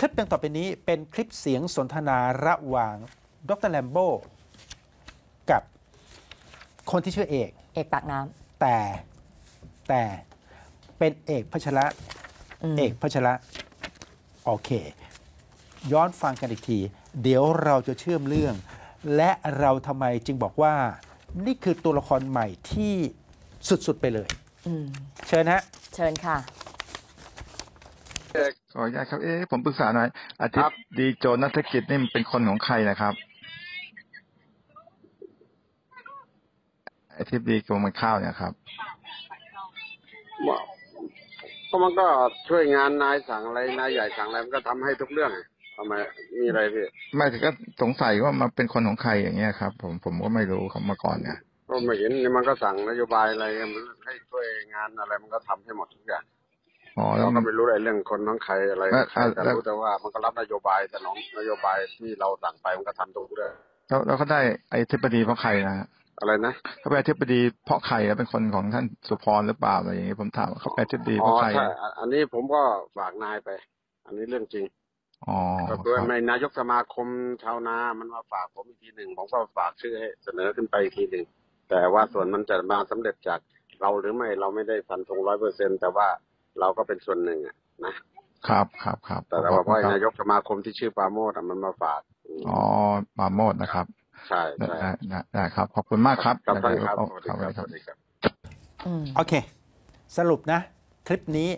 คลิปดังต่อไปนี้เป็นคลิปเสียงสนทนาระหว่างดรแลมโบกับคนที่ชื่อเอกเอกปากน้ำแต่ แต่เป็นเอกพัชระเอกพัชระโอเค ย้อนฟังกันอีกที เดี๋ยวเราจะเชื่อมเรื่อง และเราทำไมจึงบอกว่า นี่คือตัวละครใหม่ที่สุดๆไปเลยเชิญฮะเชิญค่ะขออนุญาตครับเอ๊ะผมปรึกษาหน่อยอาทิตย์ดีโจนักธุรกิจนี่เป็นคนของใครนะครับอาทิตย์ดีกรมข้าวเนี่ยครับก็มันก็ช่วยงานนายสั่งอะไรนายใหญ่สั่งอะไรมันก็ทำให้ทุกเรื่องทำไมมีอะไรพี่ไม่ก็สงสัยว่ามันเป็นคนของใครอย่างเงี้ยครับ ผมผมก็ไม่รู้เขามาก่อนเนี่ยก็ไม่เห็นมันก็สั่งนโยบายอะไรมันให้ช่วยงานอะไรมันก็ทำให้หมดทุกอย่างเราก็ไม่รู้อะไรเรื่องคนน้องใครอะไรแต่รู้แต่ว่ามันก็รับนโยบายแต่น้องนโยบายที่เราสั่งไปมันก็ทำตรงด้วยแล้วเราก็ได้ไอเทปดีเพราะใครนะอะไรนะเขาไปเทปดีเพราะใครเป็นคนของท่านสุพรหรือเปล่าอะไรอย่างนี้ ผมถามเขาไปเทปดีเพราะใครอ๋ออันนี้ผมก็ฝากนายไป อันนี้เรื่องจริงก็คือในนายกสมาคมชาวนามันมาฝากผมอีกทีหนึ่งผมก็ฝากชื่อให้เสนอขึ้นไปอีกทีหนึ่งแต่ว่าส่วนมันจะมาสำเร็จจากเราหรือไม่เราไม่ได้ฟันธงร้อยเปอร์เซ็นแต่ว่าเราก็เป็นส่วนหนึ่งอะนะ ครับครับครับแต่เราพ่านายกสมาคมที่ชื่อปาโมดมันมาฝาก อ๋อปาโมดนะครับ ใช่ใช่ได้ครับ ขอบคุณมากครับครับครับสวัสดีครับโอเค สรุปนะ คลิปนี้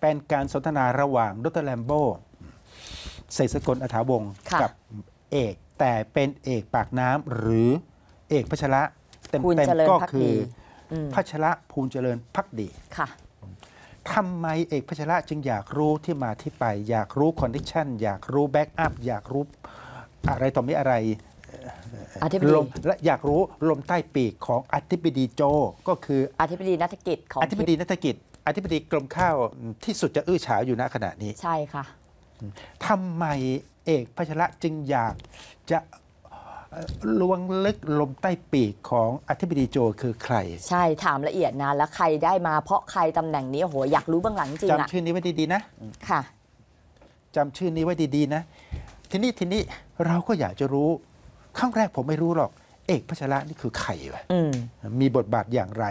เป็นการสนทนาระหว่างดรแลมโบเศรษกลอัถาวงศ์กับเอกแต่เป็นเอกปากน้ำหรือเอกพัชระเต็มๆก็คือพัชระภูิเจริญพักดีค่ะทำไมเอกพัชระจึงอยากรู้ที่มาที่ไป อยากรู้คอนดิชันอยากรู้แบ็กอัพ อยากรู้อะไรต่อมีอะไรลมและอยากรู้ลมใต้ปีกของอธิบดีโจ ก็คืออธิบดีนักธกิจของอธิบดีนักธกิจ อธิบดีกรมข้าวที่สุดจะอื้อฉาวอยู่ณขณะนี้ใช่ค่ะทำไมเอกพัชระจึงอยากจะลวงลึกลมใต้ปีกของ อธิบดีโจคือใคร ใช่ถามละเอียดนะแล้วใครได้มาเพราะใครตำแหน่งนี้โหอยากรู้เบื้องหลังจริงจำชื่อนี้ไว้ดีๆนะค่ะ จำชื่อนี้ไว้ดีๆนะ ทีนี้ทีนี้เราก็อยากจะรู้ครั้งแรกผมไม่รู้หรอก เอกพัชระนี่คือใครวะมีบทบาทอย่างไร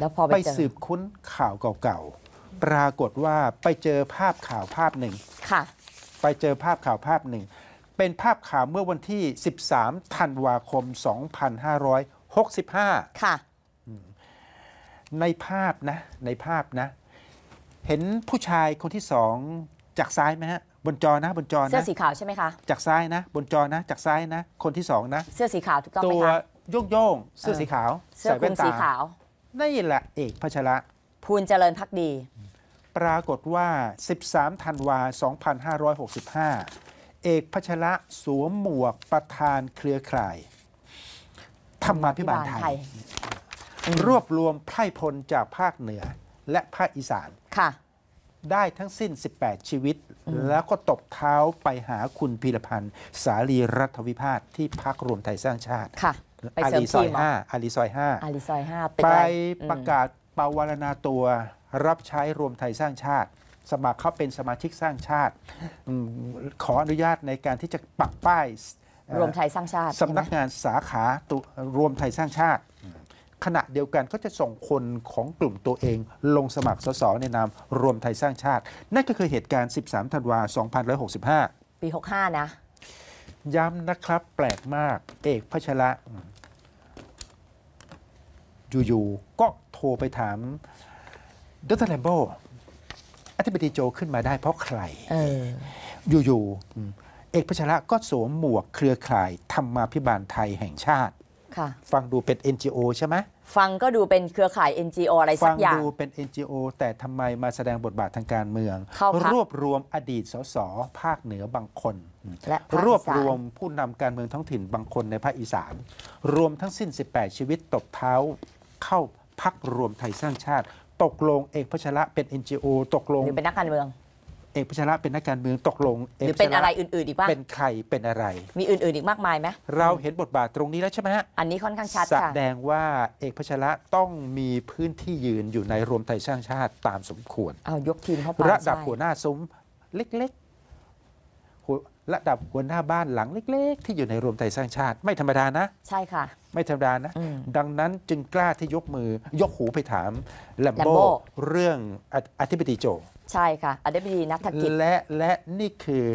แล้วพอไปสืบค้นข่าวเก่าๆปรากฏว่าไปเจอภาพข่าวภาพหนึ่งค่ะ ไปเจอภาพข่าวภาพหนึ่งเป็นภาพข่าวเมื่อวันที่ 13 ธันวาคม 2565 ค่ะ ในภาพนะ ในภาพนะ เห็นผู้ชายคนที่สองจากซ้ายไหมฮะบนจอนะ บนจอนะ เสื้อสีขาวใช่ไหมคะจากซ้ายนะบนจอนะ จากซ้ายนะ คนที่สองนะเสื้อสีขาวถูกต้องไหมคะตัวโยงโยงเสื้อสีขาว เสื้อคลุมสีขาวนี่แหละเอกพชระพูนเจริญพักดี ปรากฏว่า 13 ธันวา2565เอกพัชระสวมหมวกประธานเครือข่ายธรรมาพิบาลไทย รวบรวมไพร่พลจากภาคเหนือและภาคอีสานค่ะได้ทั้งสิ้น 18 ชีวิต แล้วก็ตบเท้าไปหาคุณพีรพันธ์สาลีรัฐวิพาทที่พักรวมไทยสร้างชาติ ค่ะอาลีซอยห้าอาลีซอยห้าอาลีซอยห้าไปประกาศปาวารณาตัวรับใช้รวมไทยสร้างชาติสมัครเข้าเป็นสมาชิกสร้างชาติ ขออนุญาตในการที่จะปักป้ายรวมไทยสร้างชาติสำนักงานสาขาตัวรวมไทยสร้างชาติ ขณะเดียวกันก็จะส่งคนของกลุ่มตัวเอง ลงสมัครสสในนามรวมไทยสร้างชาตินั่นก็คือเหตุการณ์ 13 ธันวา2565 ปี 65 นะย้ำนะครับแปลกมากเอกพัชระอยู่ๆ ก็โทรไปถามดรแลมโบอธิบดีโจขึ้นมาได้เพราะใคร อยู่ๆเอกพัชระก็สวมหมวกเครือข่ายธรรมาภิบาลไทยแห่งชาติฟังดูเป็น NGO ใช่ไหมฟังก็ดูเป็นเครือข่าย NGO อะไรสักอย่าง ฟังดูเป็น NGO แต่ทำไมมาแสดงบทบาททางการเมือง รวบรวมอดีตสสภาคเหนือบางคนและรวบรวมผู้นำการเมืองท้องถิ่นบางคนในภาคอีสานรวมทั้งสิ้น 18 ชีวิตตบเท้า เข้าพักรวมไทยสร้างชาติตกลงเอกพชระเป็น NGO ตกลงหรือเป็นนักการเมือง เอกพชระเป็นนักการเมืองตกลงเอกหรือเป็นอะไร อื่นๆอีกบ้างเป็นใครเป็นอะไรมีอื่นๆ อีกมากมายไหมเราเห็นบทบาทตรงนี้แล้วใช่ไหมฮะอันนี้ค่อนข้างชัดค่ะแสดงว่าเอกพชระต้องมีพื้นที่ยืนอยู่ในรวมไทยสร้างชาติตามสมควรเอายกทีมเข้าไประดับหัวหน้าซุ้มเล็กระดับหัวหน้าบ้านหลังเล็กๆ ที่อยู่ในรวมไทยสร้างชาติ ไม่ธรรมดานะ ใช่ค่ะ ไม่ธรรมดานะ ดังนั้นจึงกล้าที่ยกมือ ยกหูไปถาม แลมโบเรื่องอธิบดีโจ ใช่ค่ะอธิบดีนักธุรกิจและและนี่คือ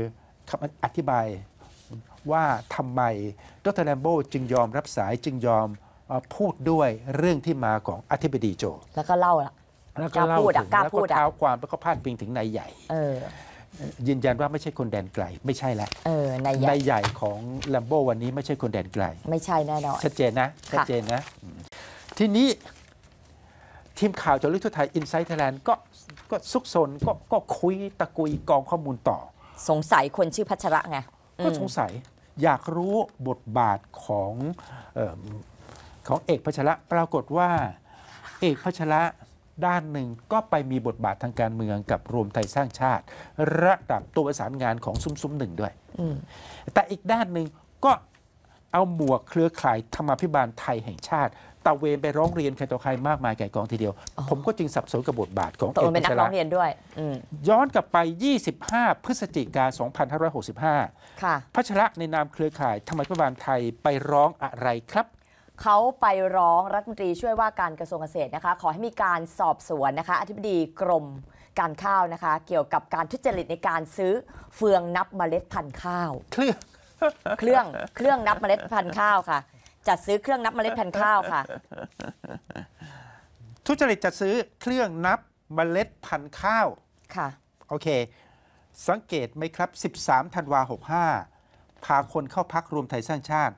คำอธิบายว่าทำไมดรแลมโบจึงยอมรับสายจึงยอมพูดด้วยเรื่องที่มาของอธิบดีโจแล้วก็เล่าแล้วก็เล่าพูดอ่ะกล้าพูดเท้าความแล้วก็พาดพิงถึงนายใหญ่ เออยืนยันว่าไม่ใช่คนแดนไกลไม่ใช่แล้วออในใหญ่ในใหญ่ของลัมโบวันนี้ไม่ใช่คนแดนไกล ไม่ใช่แน่นอนชัดเจนนะ ชัดเจนนะ ทีนี้ ทีมข่าวจากลึกทั่วไทยอินไซต์ไทยแลนด์ก็ ก็ซุกซนก็ก็คุยตะกุยกองข้อมูลต่อ สงสัยคนชื่อพัชระไง ก็สงสัย อยากรู้บทบาทของของเอกพัชระปรากฏว่า เอกพัชระด้านหนึ่งก็ไปมีบทบาททางการเมืองกับรวมไทยสร้างชาติ ระดับตัวประสานงานของซุ้มๆหนึ่งด้วย แต่อีกด้านหนึ่งก็เอาหมวกเครือข่ายธรรมพิบาลไทยแห่งชาติ ตะเวนไปร้องเรียนใครต่อใครมากมายแก่กองทีเดียว ผมก็จึงสับสนกับบทบาทของเอกชนร้องเรียนด้วยย้อนกลับไป 25 พฤศจิกา 2565พัชระในนามเครือข่ายธรรมพิบาลไทยไปร้องอะไรครับเขาไปร้องรัฐมนตรีช่วยว่าการกระทรวงเกษตรนะคะ ขอให้มีการสอบสวนนะคะอธิบดีกรมการข้าวนะคะ เกี่ยวกับการทุจริตในการซื้อเฟืองนับเมล็ดพันธุ์ข้าวเครื่องเครื่องเครื่องนับเมล็ดพันธุ์ข้าวค่ะจัดซื้อเครื่องนับเมล็ดพันธุ์ข้าวค่ะทุจริตจัดซื้อเครื่องนับเมล็ดพันธุ์ข้าวค่ะโอเค สังเกตไหมครับ 13 ธันวา65 พาคนเข้าพักรวมไทยสร้างชาติ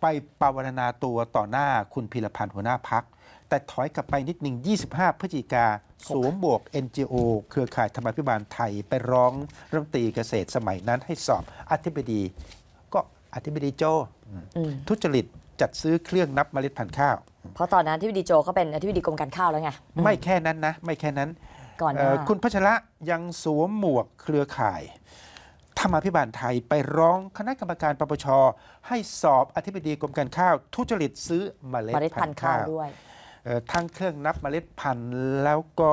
ไปปาวนาตัวต่อหน้าคุณพิรพันธ์หัวหน้าพัก แต่ถอยกลับไปนิดหนึ่ง 25 พฤศจิกาสวมบวก NGO เครือข่ายธรรมาภิบาลไทยไปร้องรัฐมนตรีเกษตรสมัยนั้นให้สอบอธิบดีก็อธิบดีโจ ทุจริตจัดซื้อเครื่องนับเมล็ดพันธุ์ข้าว เพราะตอนนั้นที่ดีโจก็เป็นที่ดีกรมการข้าวแล้วไงไม่แค่นั้นนะไม่แค่นั้นนนคุณพัชระยังสวมหมวกเครือข่ายรรมาภิบาลไทยไปร้องคณะกรรมการปปชให้สอบอธิบดีกรมการข้าว ทุจริตซื้อเมล็ดพันธุ์ข้าวด้วยทั้งเครื่องนับเมล็ดพันธุ์ แล้วก็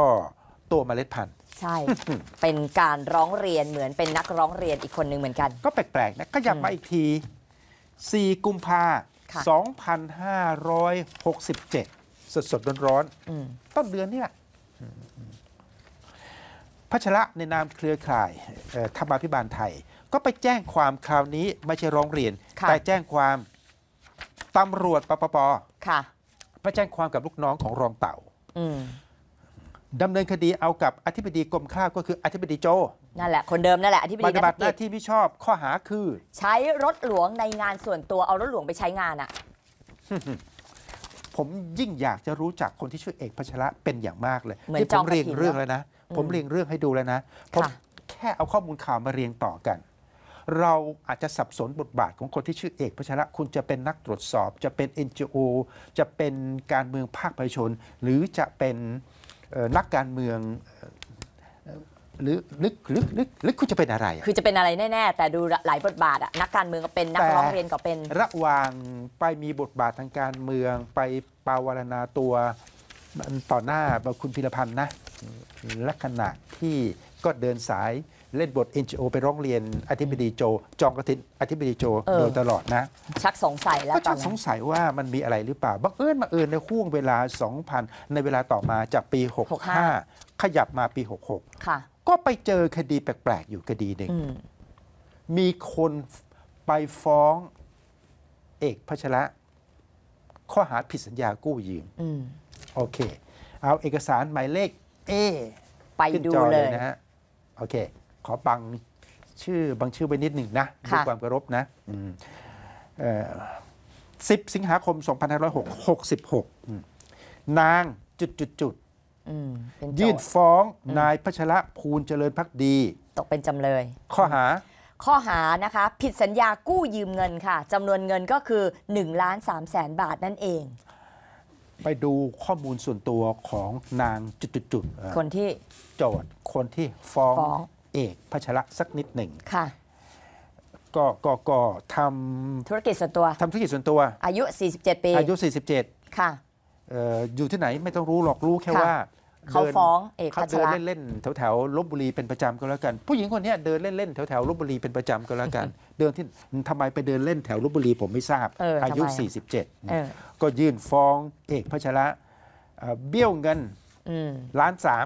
ตัวเมล็ดพันธุ์ใช่เป็นการร้องเรียนเหมือนเป็นนักร้องเรียนอีกคนหนึ่งเหมือนกัน ก็แปลกๆนะก็ย้งมาอีกที 4 กุมภา2567 สดๆร้อนๆต้นเดือนนี่แหละพัชระในนามเครือข่ายธรรมาภิบาลไทย ก็ไปแจ้งความคราวนี้ไม่ใช่ร้องเรียนแต่แจ้งความตำรวจปปป ค่ะ ไปแจ้งความกับลูกน้องของรองเต่าดำเนินคดีเอากับอธิบดีกรมข้าวก็คืออธิบดีโจ นั่นแหละคนเดิมนั่นแหละอธิบดีปฏิบัติหน้าที่ที่ชอบข้อหาคือ ใช้รถหลวงในงานส่วนตัวเอารถหลวงไปใช้งานอ่ะ ผมยิ่งอยากจะรู้จักคนที่ชื่อเอกพัชระเป็นอย่างมากเลยที่ผมเรียนเรื่องเลยนะผมเรียงเรื่องให้ดูแล้วนะ ผมแค่เอาข้อมูลข่าวมาเรียงต่อกัน เราอาจจะสับสนบทบาทของคนที่ชื่อเอกพชระคุณจะเป็นนักตรวจสอบจะเป็น n อ o จะเป็นการเมืองภาคประชาชน หรือจะเป็นนักการเมืองหรือลึกลึกลึกลึกคุณจะเป็นอะไร คือจะเป็นอะไรแน่ๆ แต่ดูหลายบทบาทอะนักการเมืองก็เป็นนักร้องเรียนก็เป็น ระหว่างไปมีบทบาททางการเมืองไปปาวารณาตัวต่อหน้าคุณพิรพันธ์นะลักษณะที่ก็เดินสายเล่นบท NGO ไปร้องเรียนอธิบดีโจ จองกระตินอธิบดีโจโดยตลอดนะ ชักสงสัยแล้วก็ชักสงสัยว่ามันมีอะไรหรือเปล่าบังเอิญมาเอิญในห่วงเวลา 2000 ในเวลาต่อมาจากปี 65 ขยับมาปี 66 ค่ะ ก็ไปเจอคดีแปลกๆ อยู่คดีหนึ่งมีคนไปฟ้อง เอกพัชระข้อหาผิดสัญญากู้ยืมโอเคเอาเอกสารหมายเลขเอไปดูเลยนะฮะโอเค ขอบังชื่อบางชื่อไปนิดหนึ่งนะด้วยความเคารพนะสิบสิงหาคม2566 นางจุดจุดจุด ยื่นฟ้อง นายพัชระภูลเจริญพักดี ตกเป็นจำเลย ข้อหา ข้อหานะคะ ผิดสัญญากู้ยืมเงินค่ะจำนวนเงินก็คือ1ล้าน3แสนบาทนั่นเองไปดูข้อมูลส่วนตัวของนางจุดๆคนที่ โจทย์คนที่ฟ้องเอกพัชระสักนิดหนึ่งค่ะก็ก็ก็ทำธุรกิจส่วนตัวทำธุรกิจส่วนตัว อายุ 47 ปี อายุ 47 ค่ะ อยู่ที่ไหนไม่ต้องรู้ หรอกรู้แค่ว่าเขาฟ้องเอกเขาเดินเล่นๆแถวแถวลบบุรีเป็นประจำก็แล้วกัน ผู้หญิงคนนี้เดินเล่นๆแถวแถวลบบุรีเป็นประจำก็แล้วกัน เดินที่ทำไมไปเดินเล่นแถวลบบุรีผมไม่ทราบ อายุ 47 ก็ยื่นฟ้องเอกพัชระเบี้ยวเงินล้านสาม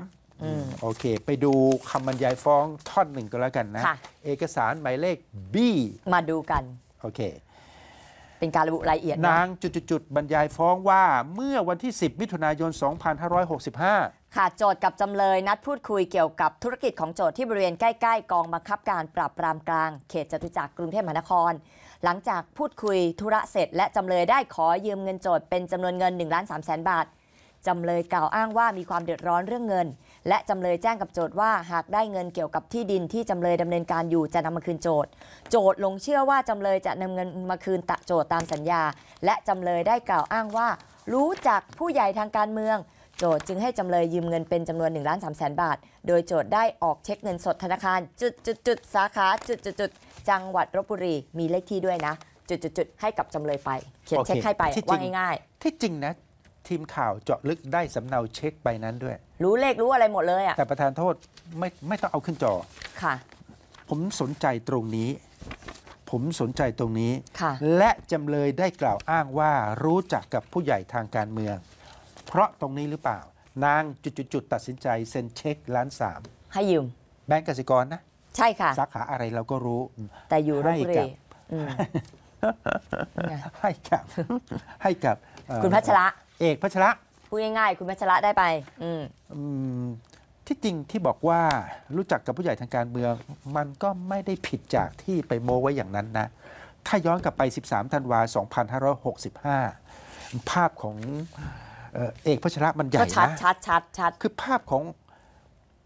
โอเค ไปดูคำบรรยายฟ้องท่อนหนึ่งก็แล้วกันนะ เอกสารหมายเลข B มาดูกัน โอเคเป็นการระบุรายละเอียด นางจุดๆบรรยายฟ้องว่าเมื่อวันที่ 10 มิถุนายน 2565 ค่ะโจทย์กับจำเลยนัดพูดคุยเกี่ยวกับธุรกิจของโจทย์ที่บริเวณ ใกล้ ๆ กองบังคับการปราบปรามกลางเขตจตุจักรกรุงเทพมหานคร หลังจากพูดคุย ธุระเสร็จ และจำเลยได้ขอยืมเงินโจทย์เป็นจำนวนเงิน1ล้าน3แสนบาทจำเลยกล่าวอ้างว่ามีความเดือดร้อนเรื่องเงิน และจำเลยแจ้งกับโจท์ว่าหากได้เงินเกี่ยวกับที่ดินที่จำเลยดำเนินการอยู่จะนำมาคืนโจท์โจทย์ลงเชื่อว่าจำเลยจะนำเงินมาคืนตะโจท์ตามสัญญา และ จำเลยได้กล่าวอ้างว่า รู้จักผู้ใหญ่ทางการเมืองโจท์จึงให้จำเลยยืมเงินเป็นจำนวน1ล้านสามแสนบาท โดยโจท์ได้ออกเช็คเงินสดธนาคาร จุดจุดจุดสาขา จุดจุดจุดจังหวัดลบบุรีมีเลขที่ด้วยนะ จุดจุดจุดให้กับจำเลยไป เขียนเช็คให้ไปว่าง่ายๆที่จริงนะทีมข่าวเจาะลึกได้สำเนาเช็คใบนั้นด้วย รู้เลขรู้อะไรหมดเลยอ่ะแต่ประธานโทษไม่ไม่ต้องเอาขึ้นจอค่ะ ผมสนใจตรงนี้ ผมสนใจตรงนี้ค่ะและจำเลยได้กล่าวอ้างว่ารู้จักกับผู้ใหญ่ทางการเมือง เพราะตรงนี้หรือเปล่า นางจุดๆตัดสินใจ เซ็นเช็คล้านสามให้ยืมแบงก์กสิกรนะ ใช่ค่ะสาขาอะไรเราก็รู้ แต่อยู่ลบให้รกับอให้กับให้กับคุณพัชระเอกพัชระพูดง่ายๆ คุณพัชระได้ไปอืมที่จริงที่บอกว่ารู้จักกับผู้ใหญ่ทางการเมืองมันก็ไม่ได้ผิดจากที่ไปโมไว้อย่างนั้นนะถ้าย้อนกลับไป 13 ธันวา2565 ภาพของ เอกพัชระมันใหญ่นะชัดชัดชัดชัดคือภาพของ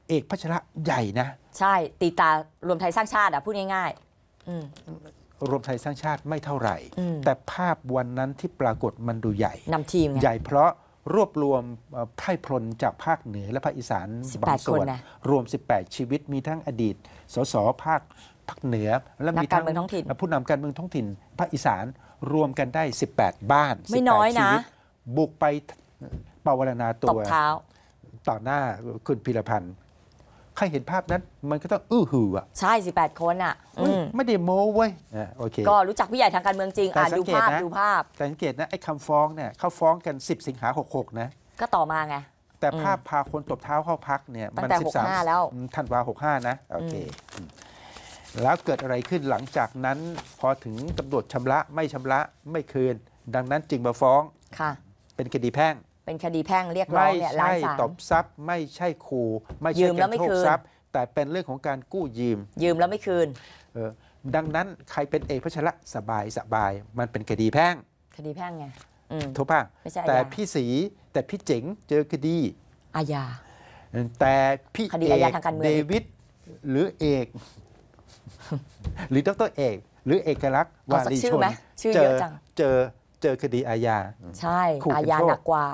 เอกพัชระใหญ่นะ ใช่ตีตารวมไทยสร้างชาติอ่ะพูดง่ายๆรวมไทยสร้างชาติไม่เท่าไหร่ แต่ภาพวันนั้นที่ปรากฏมันดูใหญ่นาทีมใหญ่เพราะรวบรวมไพ่พลจากภาคเหนือและภาคอีสานบางส่วนนะรวม 18 ชีวิตมีทั้งอดีตสสภาคภาคเหนือและมีทั้งผู้นำการเมืองท้องถิ่นภาคอีสานรวมกันได้ 18 บ้านไม่น้อยนะบุกไปปาวรณาตัวต่อหน้าคุณพิรพันธ์ใครเห็นภาพนั้นมันก็ต้อง อื้อหือ อ่ะ ใช่ 18 คนอ่ะไม่ได้โม้เว้ยอ่าโอเค ก็รู้จักผู้ใหญ่ทางการเมืองจริงอ่านดูภาพ ดูภาพ แต่สังเกตนะ ไอ้คำฟ้องเนี่ย เขาฟ้องกัน 10 สิงหา66นะ ก็ต่อมาไง แต่ภาพพาคนตบเท้าเข้าพักเนี่ยมันสิบสามแล้วทันวาหกห้านะโอเคแล้วเกิดอะไรขึ้นหลังจากนั้นพอถึงกำหนดชำระไม่ชำระไม่คืน ดังนั้นจึงมาฟ้องเป็นคดีแพ่งเป็นคดีแพ่งเรียกร้องเนี่ยล้านสามตบทรัพย์ไม่ใช่ครูไม่ใช่การโทษทรัพย์ แต่เป็นเรื่องของการกู้ยืม ยืมแล้วไม่คืนดังนั้นใครเป็นเอกพัชระสบายสบาย มันเป็นคดีแพ่ง คดีแพ่งไงถูกป่ะแต่พี่สีแต่พี่เจ๋งเจอคดีอาญา แต่พี่เอกเดวิดหรือเอก หรือดรเอก หรือเอกลักษณ์วารีชนเจอ เจอเจอคดีอาญาใช่อาญาหนักกว่า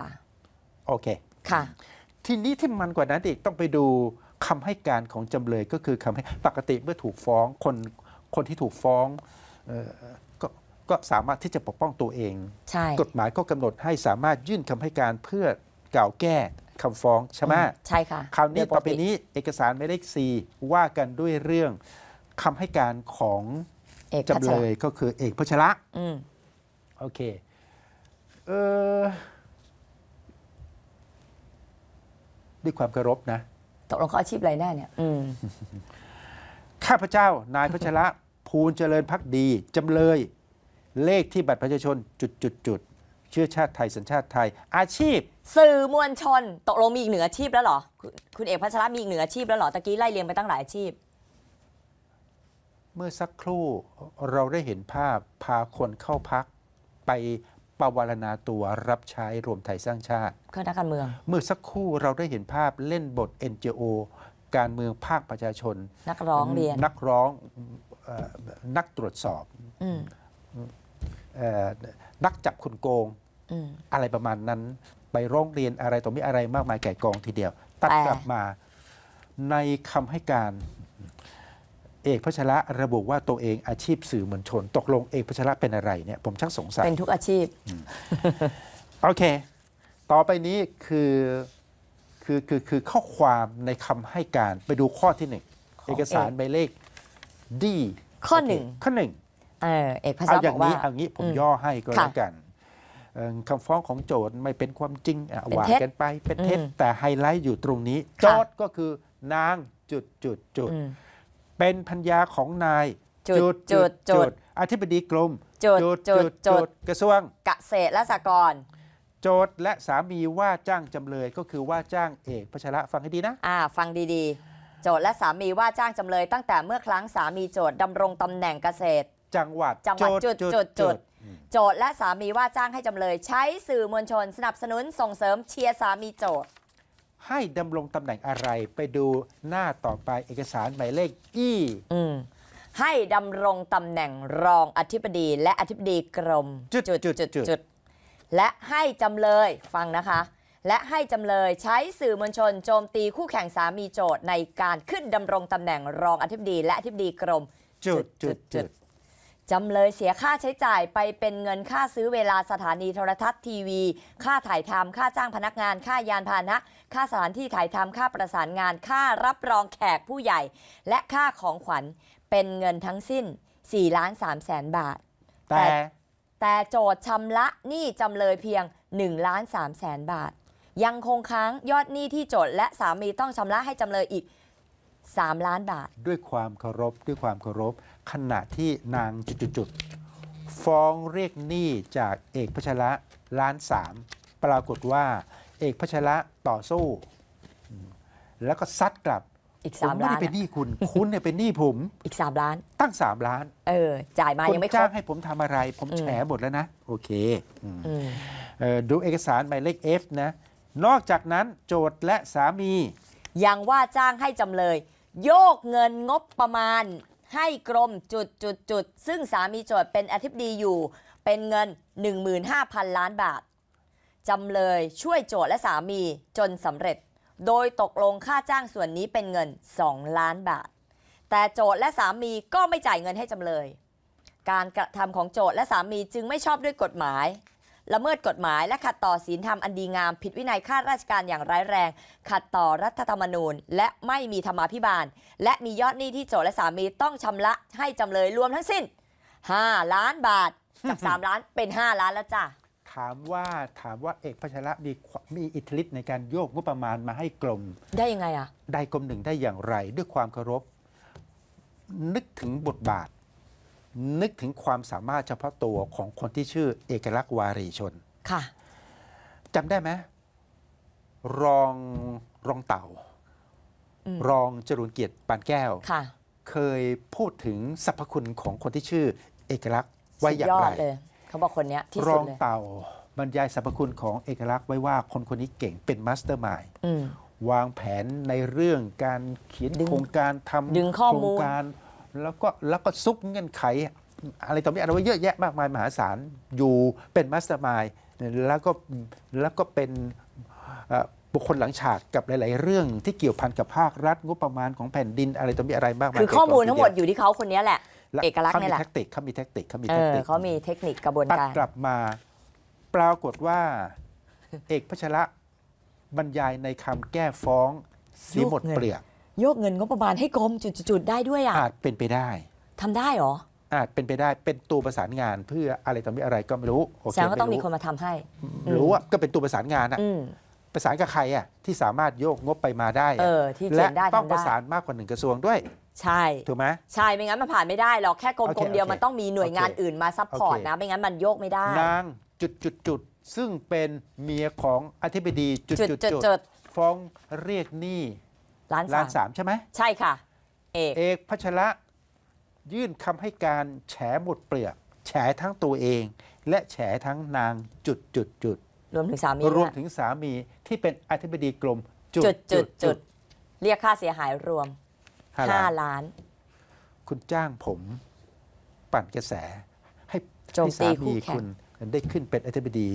โอเคค่ะทีนี้ที่มันกว่านั้นอีกต้องไปดูคำให้การของจำเลยก็คือคำให้ปกติเมื่อถูกฟ้องคนคนที่ถูกฟ้องกก็สามารถที่จะปกป้องตัวเอง กฎหมายก็กำหนดให้สามารถยื่นคำให้การเพื่อกล่าวแก้คำฟ้องใช่ไหมใช่ค่ะ คราวนี้ต่อไปนี้เอกสารไม่เลขสี่ว่ากันด้วยเรื่องคำให้การของจำเลยก็คือเอกพชระโอเคเออด้วยความเคารพนะตกลงเขาอาชีพอะไรแน่เนี่ยข้าพเจ้านายพัชระภูลเจริญพักดีจำเลย เลขที่บัตรประชาชนจุดจุดจุดเชื้อชาติไทยสัญชาติไทย อาชีพ สื่อมวลชนตกลงมีอีกหนึ่งอาชีพแล้วเหรอคุณเอกพัชระมีอีกหนึ่งอาชีพแล้วเหรอตะกี้ไล่เรียงไปตั้งหลายอาชีพ เมื่อสักครู่เราได้เห็นภาพพาคนเข้าพักไปปวารณาตัวรับใช้ รวมไทยสร้างชาติเพื่อนักการเมืองเมื่อสักครู่เราได้เห็นภาพเล่นบท NGO การเมืองภาคประชาชน นักร้องเรียนนักร้องนักตรวจสอบนักจับคนโกง อะไรประมาณนั้นไปร้องเรียนอะไรต่อมีอะไรมากมายแก่กองทีเดียว ตัดกลับมาในคำให้การเอกพัชระระบุว่าตัวเองอาชีพสื่อมวลชน ตกลงเอกพัชระเป็นอะไรเนี่ย ผมชักสงสัย เป็นทุกอาชีพ โอเค ต่อไปนี้คือ คือคือคือข้อความในคำให้การไปดูข้อที่หนึ่งเอกสารใบเลขดีข้อหนึ่งข้อหนึ่งเอกพัชระบอกว่าอย่างนี้อย่างนี้ผมย่อให้ก็แล้วกันคำฟ้องของโจทย์ไม่เป็นความจริงว่ากันไปเป็นเท็จแต่ไฮไลท์อยู่ตรงนี้โจทย์ก็คือนางจุดจุดจุดเป็นพัญญาของนายจุดจุดจุดอธิบดีกรมจุดจุดจุดกระทรวง เกษตรและสหกรณ์โจทและสามีว่าจ้างจำเลยก็คือว่าจ้างเอกพัชระฟังให้ดีนะอ่า ฟังดีๆ โจทและสามีว่าจ้างจำเลย ตั้งแต่เมื่อครั้งสามีโจทดำรงตำแหน่งเกษตร จังหวัดจังหวัดจุดจุดจุดโจทและสามีว่าจ้างให้จำเลย ใช้สื่อมวลชน สนับสนุนส่งเสริมเชียร์สามีโจทย์ให้ดำรงตำแหน่งอะไรไปดูหน้าต่อไปเอกสารหมายเลขอี้ให้ดำรงตำแหน่งรองอธิบดีและอธิบดีกรม จุดจุดจุดจุดและให้จำเลยฟังนะคะ และให้จำเลยใช้สื่อมวลชนโจมตีคู่แข่งสามีโจทย์ในการขึ้นดำรงตำแหน่งรองอธิบดี และอธิบดีกรมจุดจุดจุดจำเลยเสียค่าใช้จ่ายไปเป็นเงินค่าซื้อเวลาสถานีโทรทัศน์ทีวี ค่าถ่ายทำค่าจ้างพนักงาน ค่ายานพาหนะ ค่าสถานที่ถ่ายทำค่าประสานงาน ค่ารับรองแขกผู้ใหญ่ และค่าของขวัญ เป็นเงินทั้งสิ้น4ล้าน3แสนบาท แต่ แต่โจทย์ชำระหนี้จำเลยเพียง1ล้าน3แสนบาท ยังคงค้างยอดหนี้ที่โจทย์และสามีต้องชำระให้จำเลยอีก3 ล้านบาทด้วยความเคารพด้วยความเคารพ ขณะที่นางจุดๆฟ้องเรียกหนี้จากเอกพัชระล้านสามปรากฏว่า เอกพัชระต่อสู้ แล้วก็ซัดกลับอีกสามล้านไม่ได้เป็นหนี้คุณ คุณเนี่ยเป็นหนี้ผมอีกสามล้านตั้งสามล้านเออจ่ายมายังไม่ครบจ้างให้ผมทำอะไร ผมแฉหมดแล้วนะ โอเคดูเอกสารหมายเลข F นะนอกจากนั้นโจท์และสามี ยังว่าจ้างให้จำเลยโยกเงินงบประมาณให้กรมจุดจุดจุดซึ่งสามีโจทย์เป็นอธิบดีอยู่เป็นเงิน 15,000ล้านบาทจำเลยช่วยโจทย์และสามีจนสำเร็จ โดยตกลงค่าจ้างส่วนนี้เป็นเงิน 2 ล้านบาท แต่โจทย์และสามีก็ไม่จ่ายเงินให้จำเลย การกระทำของโจทย์และสามีจึงไม่ชอบด้วยกฎหมายละเมิดกฎหมายและขัดต่อศีลธรรมอันดีงามผิดวินัยข้าราชการอย่างร้ายแรง ขัดต่อรัฐธรรมนูญ และไม่มีธรรมาภิบาล และมียอดหนี้ที่โจทก์และสามีต้องชำระให้จำเลยรวมทั้งสิ้น 5 ล้านบาท จาก 3 ล้านเป็น 5 ล้านแล้วจ้ะ ถามว่าถามว่าเอกพัชระมีมีอิทธิฤทธิ์ในการโยกงบประมาณมาให้กลมได้ยังไงอะได้กลมหนึ่งได้อย่างไรด้วยความเคารพนึกถึงบทบาทนึกถึงความสามารถเฉพาะตัวของคนที่ชื่อเอกลักษณ์วารีชนค่ะจำได้ไหมรองรองเต่า รองจรุนเกียรติปานแก้ว เคยพูดถึงสรรพคุณของคนที่ชื่อเอกลักษณ์ไว้อย่างไรเขาบอกคนนี้ที่สุดเลยรองเต่าบรรยายสรรพคุณของเอกลักษณ์ไว้ว่าคนคนนี้เก่งเป็นมาสเตอร์มายวางแผนในเรื่องการเขียนโครงการทำโครงการแล้วก็แล้วก็ซุกเงื่อนไข อะไรต่อมีอะไรเยอะแยะมากมายมหาศาลอยู่เป็นมาสเตอร์มายแล้วก็แล้วก็เป็นบุคคลหลังฉากกับหลาย ๆ เรื่องที่เกี่ยวพันกับภาค รัฐงบประมาณของแผ่นดินอะไรต่อมีอะไรมากมายคือข้อมูลทั้งหมดอยู่ที่เขาคนนี้แหละเอกลักษณ์นี่แหละเขามีแทคติกเขามีแทคติกเขามีแทคติกเขามีเทคนิคกระบวนการกลับมา ปรากฏว่าเอกพัชระบรรยายในคำแก้ฟ้องสีหมดเปลือกโยกเงินงบประมาณให้กรมจุดๆได้ด้วยอ่ะอาจเป็นไปได้ ทำได้หรอ อาจเป็นไปได้เป็นตัวประสานงาน เพื่ออะไรต่อมีอะไรก็ไม่รู้แสดงว่าต้องมีคนมาทำให้ รู้ว่าก็เป็นตัวประสานงานอ่ะประสานกับใครอ่ะที่สามารถโยกงบไปมาได้และต้องประสานมากกว่าหนึ่งกระทรวงด้วย ใช่ถูกไหมใช่ไม่งั้นมันผ่านไม่ได้หรอกแค่กรมกรมเดียวมันต้องมีหน่วยงานอื่นมาซัพพอร์ตนะ ไม่งั้นมันโยกไม่ได้ นางจุดจุดจุดซึ่งเป็นเมียของอธิบดี จุดจุดจุดฟ้องเรียกหนี้ล้านสามใช่ไหมใช่ค่ะ เอกเอกพัชระยื่นคำให้การแฉหมดเปลือกแฉทั้งตัวเอง และแฉทั้งนางจุดจุดจุดรวมถึงสามีรวมถึงสามีที่เป็นอธิบดีกรมจุดจุดจุดเรียกค่าเสียหายรวมห้าล้าน คุณจ้างผมปั่นกระแสให้สามีคุณได้ขึ้นเป็นอธิบดี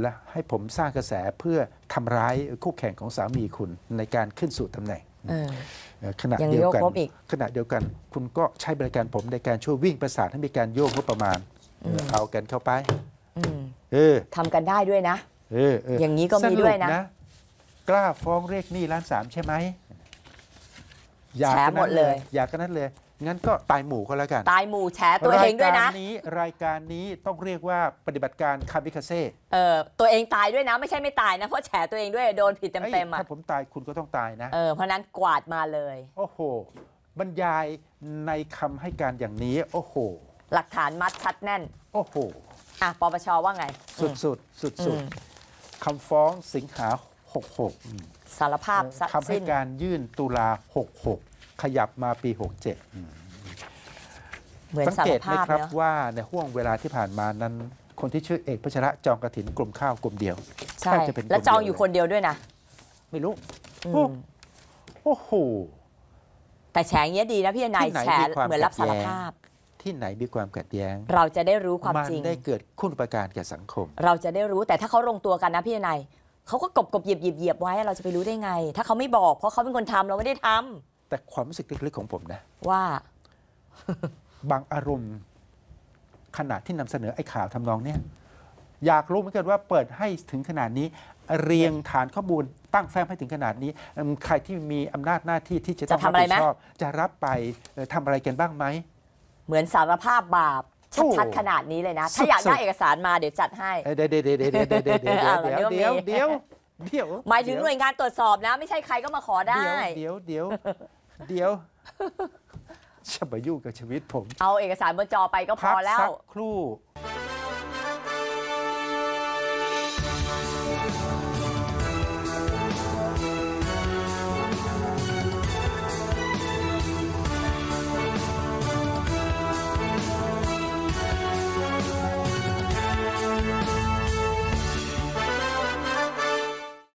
และให้ผมสร้างกระแสเพื่อทำร้ายคู่แข่งของสามีคุณในการขึ้นสู่ตำแหน่งขณะเดียวกันขณะเดียวกัน คุณก็ใช้บริการผมในการช่วยวิ่งประสานให้มีการโยกงบประมาณ เอากันเข้าไปเออทำกันได้ด้วยนะเอออย่างนี้ก็มีด้วยนะ กล้าฟ้องเรียกหนี้ล้านสามใช่ไหมอยากหมดเลยอยากกันนั้นเลยงั้นก็ตายหมู่ก็แล้วกันตายหมู่แฉตัวเองด้วยนะรายการนี้ รายการนี้ต้องเรียกว่าปฏิบัติการคาบิคาเซ่เออตัวเองตายด้วยนะไม่ใช่ไม่ตายนะเพราะแฉตัวเองด้วยโดนผิดเต็มๆอ่ะถ้าผมตายคุณก็ต้องตายนะเออเพราะนั้นกวาดมาเลย โอ้โห บรรยายในคำให้การอย่างนี้โอ้โห หลักฐานมัดชัดแน่น โอ้โหอ่ะปปชว่าไง สุดสุดสุดสุดคำฟ้องสิงหา66 สารภาพคำให้การยื่นตุลา66ขยับมาปี 67สังเกตไหมครับว่าในห่วงเวลาที่ผ่านมานั้น คนที่ชื่อเอกพัชระจองกระถินกลุ่มข้าวกลุ่มเดียว ใช่จะเป็นและจองอยู่คนเดียวด้วยนะ ไม่รู้โอ้โหแต่แฉงเงี้ยดีนะพี่นายแฉเหมือนรับสารภาพ ที่ไหนมีความขัดแย้ง เราจะได้รู้ความจริงได้เกิดคุณประการแก่สังคม เราจะได้รู้แต่ถ้าเขาลงตัวกันนะพี่นายเขาก็กบกบเหยียบเหยียบไว้ เราจะไปรู้ได้ไง ถ้าเขาไม่บอก เพราะเขาเป็นคนทำเราไม่ได้ทำแต่ความรู้สึกลึกๆของผมนะว่า บางอารมณ์ขนาดที่นำเสนอไอ้ข่าวทำนองเนี้ยอยากรู้เหมือนกันว่าเปิดให้ถึงขนาดนี้ เรียงฐานข้อมูลตั้งแฟ้มให้ถึงขนาดนี้ ใครที่มีอำนาจหน้าที่ที่จะต้องรับผิดชอบจะรับไปทำอะไรกันบ้างไหม เหมือนสารภาพบาปชัดขนาดนี้เลยนะ ถ้าอยากได้เอกสารมาเดี๋ยวจัดให้ เดี๋ยวเดี๋ยวเดี๋ยวเดี๋ยวเดี๋ยวเดี๋ยวเดี๋ยวหมายถึงหน่วยงานตรวจสอบนะ ไม่ใช่ใครก็มาขอได้ เดี๋ยวเดี๋ยวเดี๋ยวจะมายุ่งกับชีวิตผม เอาเอกสารบนจอไปก็พอแล้วพักสักครู่